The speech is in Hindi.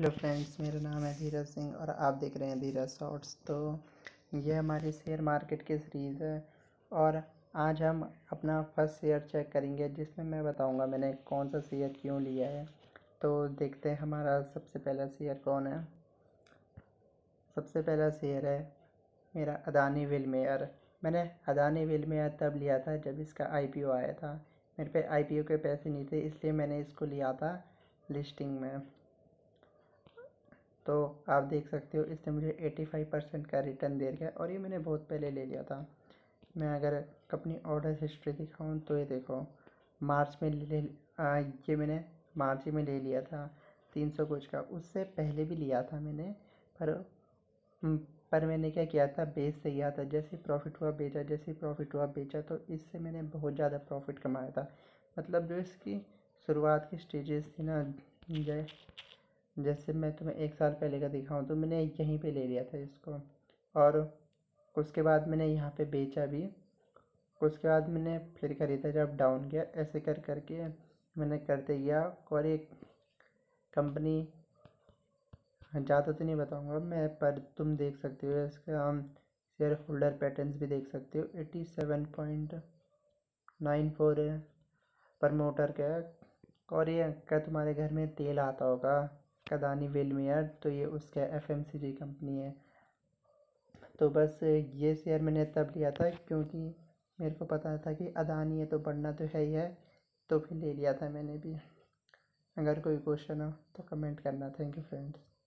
हेलो फ्रेंड्स मेरा नाम है धीरज सिंह और आप देख रहे हैं धीरज शॉर्ट्स तो ये हमारी शेयर मार्केट की सीरीज़ है और आज हम अपना फर्स्ट शेयर चेक करेंगे जिसमें मैं बताऊंगा मैंने कौन सा शेयर क्यों लिया है तो देखते हैं हमारा सबसे पहला शेयर कौन है सबसे पहला शेयर है मेरा अदानी विल मेयर मैंने अदानी विल मेयर तब लिया था जब इसका आई आया था मेरे पे आई के पैसे नहीं थे इसलिए मैंने इसको लिया था लिस्टिंग में तो आप देख सकते हो इसने मुझे एटी फाइव परसेंट का रिटर्न दे गया और ये मैंने बहुत पहले ले लिया था मैं अगर अपनी ऑर्डर हिस्ट्री दिखाऊँ तो ये देखो मार्च में ले आ, ये मैंने मार्च में ले लिया था तीन सौ कुछ का उससे पहले भी लिया था मैंने पर पर मैंने क्या किया था बेच से किया था जैसे प्रॉफिट हुआ बेचा जैसे प्रॉफिट हुआ बेचा तो इससे मैंने बहुत ज़्यादा प्रॉफिट कमाया था मतलब जो इसकी शुरुआत की स्टेजेस थी ना जय जैसे मैं तुम्हें एक साल पहले का दिखाऊँ तो मैंने यहीं पे ले लिया था इसको और उसके बाद मैंने यहाँ पे बेचा भी उसके बाद मैंने फिर ख़रीदा जब डाउन गया ऐसे कर कर के मैंने करते गया और एक कंपनी ज़्यादा तो नहीं बताऊँगा मैं पर तुम देख सकते हो इसका हम शेयर होल्डर पैटर्न्स भी देख सकते हो eighty seven point nine four पर मोटर का और ये क्या तुम्हारे घर में तेल आता होगा कदानी वेलमेयर तो ये उसका F M C G company है तो बस ये शेयर मैंने तब लिया था क्योंकि मेरे को पता था कि अदानी है तो बढ़ना तो है ही है तो फिर ले लिया था मैंने भी अगर कोई क्वेश्चन हो तो कमेंट करना थैंक यू फ्रेंड्स